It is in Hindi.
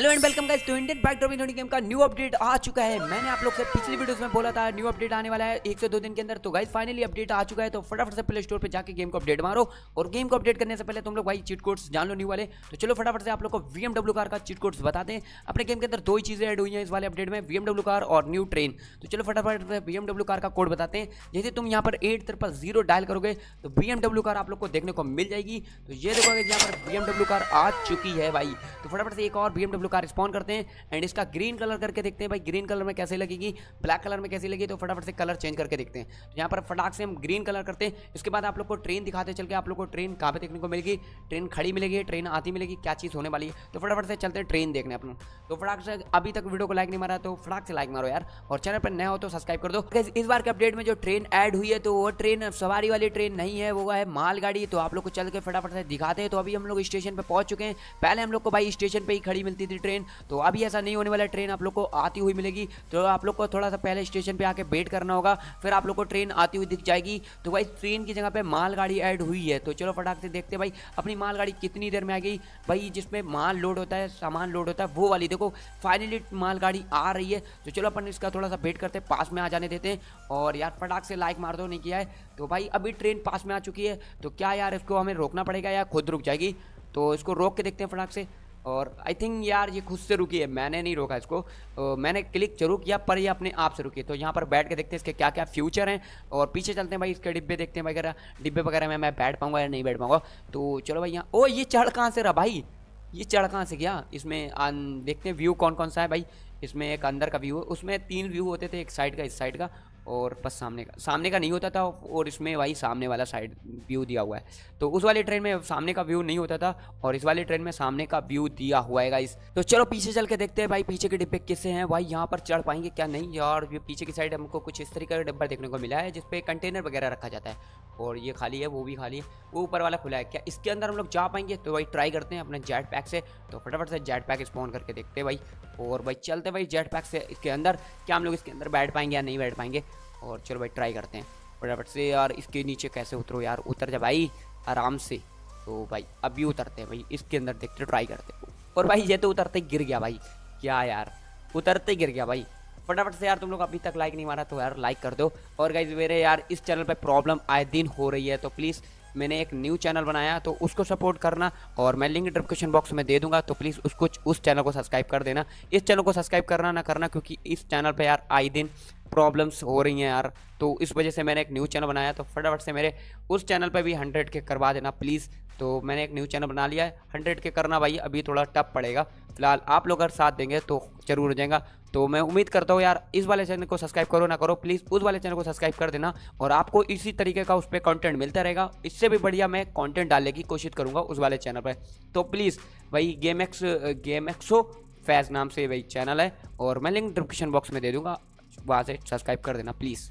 हेलो एंड वेलकम गाइस तो इंडियन बैक ड्रॉप गेम का न्यू अपडेट आ चुका है मैंने आप लोग से पिछली वीडियोस में बोला था न्यू अपडेट आने वाला है एक से दो दिन के अंदर तो गाइस फाइनली अपडेट आ चुका है तो फटाफट से प्ले स्टोर पे जाके गेम को अपडेट मारो और गेम को अपडेट करने से पहले तुम लोग भाई चीट कोड्स जान लो न्यू वाले तो चलो फटाफट से आप लोग को वी कार का चीट कोड्स बता दें अपने गेम के अंदर दो ही चीज़ें एड हुई हैं इस वाले अपडेट में वीएमडब्ल्यू कार और न्यू ट्रेन तो चलो फटाफट से वीएमडब्ल्यू कार का कोड बताते हैं जैसे तुम यहाँ पर एट जीरो डायल करोगे तो वी कार आप लोग को देखने को मिल जाएगी तो ये देखोगे यहाँ पर वी कार आ चुकी है भाई तो फटाफट से एक और वी का रिस्पॉन्ड करते हैं एंड इसका ग्रीन कलर करके देखते हैं भाई ग्रीन कलर में कैसे लगेगी ब्लैक कलर में कैसे लगेगी तो फटाफट से कलर चेंज करके देखते हैं तो यहाँ पर फटाक से हम ग्रीन कलर करते हैं इसके बाद आप लोग को ट्रेन दिखाते चल के आप लोग को ट्रेन कहाँ पर देखने को मिलेगी ट्रेन खड़ी मिलेगी ट्रेन आती मिलेगी क्या चीज़ होने वाली है तो फटाफट से चलते हैं ट्रेन देखने अपन तो फटाक से अभी तक वीडियो को लाइक नहीं मारा तो फटाक से लाइक मारो यार और चैनल पर नया हो तो सब्सक्राइब कर दो इस बार के अपडेट में जो ट्रेन ऐड हुई है तो वो ट्रेन सवारी वाली ट्रेन नहीं है वो है मालगाड़ी तो आप लोग को चल के फटाफट से दिखाते हैं तो अभी हम लोग स्टेशन पर पहुंच चुके हैं पहले हम लोग को भाई स्टेशन पर ही खड़ी मिलती थी ट्रेन तो अभी ऐसा नहीं होने वाला ट्रेन आप लोग को आती हुई मिलेगी तो आप लोग को थोड़ा सा पहले स्टेशन पर आके वेट करना होगा फिर आप लोग को ट्रेन आती हुई दिख जाएगी तो भाई ट्रेन की जगह पर मालगाड़ी ऐड हुई है तो चलो फटाक से देखते भाई अपनी मालगाड़ी कितनी देर में आ गई भाई जिसमें माल लोड होता है सामान लोड होता है वो वाली देखो फाइनली मालगाड़ी आ रही है तो चलो अपन इसका थोड़ा सा वेट करते पास में आ जाने देते हैं और यार फटाक से लाइक मार दो नहीं किया है तो भाई अभी ट्रेन पास में आ चुकी है तो क्या यार इसको हमें रोकना पड़ेगा या खुद रुक जाएगी तो इसको रोक के देखते हैं फटाक से और आई थिंक यार ये खुद से रुकी है मैंने नहीं रोका इसको तो मैंने क्लिक जरूर किया पर ये अपने आप से रुकी तो यहाँ पर बैठ के देखते हैं इसके क्या क्या फ्यूचर हैं और पीछे चलते हैं भाई इसके डिब्बे देखते हैं वगैरह डिब्बे वगैरह में मैं बैठ पाऊँगा या नहीं बैठ पाऊँगा तो चलो भाई यहाँ ओ ये चढ़ कहाँ से रहा भाई ये चढ़ कहाँ से गया इसमें आन देखते हैं व्यू कौन कौन सा है भाई इसमें एक अंदर का व्यू है उसमें तीन व्यू होते थे एक साइड का इस साइड का और बस सामने का सामने का नहीं होता था और इसमें भाई सामने वाला साइड व्यू दिया हुआ है तो उस वाली ट्रेन में सामने का व्यू नहीं होता था और इस वाली ट्रेन में सामने का व्यू दिया हुआ है इस तो चलो पीछे चल के देखते हैं भाई पीछे के डिब्बे किससे हैं भाई यहाँ पर चढ़ पाएंगे क्या नहीं और ये पीछे की साइड हमको कुछ इस तरीके का डिब्बा देखने को मिला है जिसपे कंटेनर वगैरह रखा जाता है और ये खाली है वो भी खाली है वो ऊपर वाला खुला है क्या इसके अंदर हम लोग जा पाएंगे तो भाई ट्राई करते हैं अपने जेट पैक से तो फटाफट से जेट पैक स्पॉन करके देखते हैं भाई और भाई चलते भाई जेट पैक से इसके अंदर क्या हम लोग इसके अंदर बैठ पाएंगे या नहीं बैठ पाएंगे और चलो भाई ट्राई करते हैं फटाफट से यार इसके नीचे कैसे उतरो यार उतर जा भाई आराम से तो भाई अभी उतरते हैं भाई इसके अंदर देखते ट्राई करते हैं और भाई ये तो उतरते ही गिर गया भाई क्या यार उतरते गिर गया भाई फटाफट से यार तुम लोग अभी तक लाइक नहीं मारा तो यार लाइक कर दो और गाइज मेरे यार इस चैनल पर प्रॉब्लम आए दिन हो रही है तो प्लीज़ मैंने एक न्यू चैनल बनाया तो उसको सपोर्ट करना और मैं लिंक डिस्क्रिप्शन बॉक्स में दे दूंगा तो प्लीज़ उसको उस चैनल को सब्सक्राइब कर देना इस चैनल को सब्सक्राइब करना ना करना क्योंकि इस चैनल पर यार आए दिन प्रॉब्लम्स हो रही हैं यार तो इस वजह से मैंने एक न्यू चैनल बनाया तो फटाफट से मेरे उस चैनल पर भी हंड्रेड के करवा देना प्लीज़ तो मैंने एक न्यू चैनल बना लिया है हंड्रेड के करना भाई अभी थोड़ा टफ पड़ेगा फिलहाल आप लोग अगर साथ देंगे तो जरूर हो जाएगा तो मैं उम्मीद करता हूँ यार इस वाले चैनल को सब्सक्राइब करो ना करो प्लीज़ उस वाले चैनल को सब्सक्राइब कर देना और आपको इसी तरीके का उस पर कॉन्टेंट मिलता रहेगा इससे भी बढ़िया मैं कॉन्टेंट डालने की कोशिश करूँगा उस वाले चैनल पर तो प्लीज़ भाई गेम एक्स गेम एक्सो फैज नाम से वही चैनल है और मैं लिंक डिस्क्रिप्शन बॉक्स में दे दूँगा वहाँ से सब्सक्राइब कर देना प्लीज़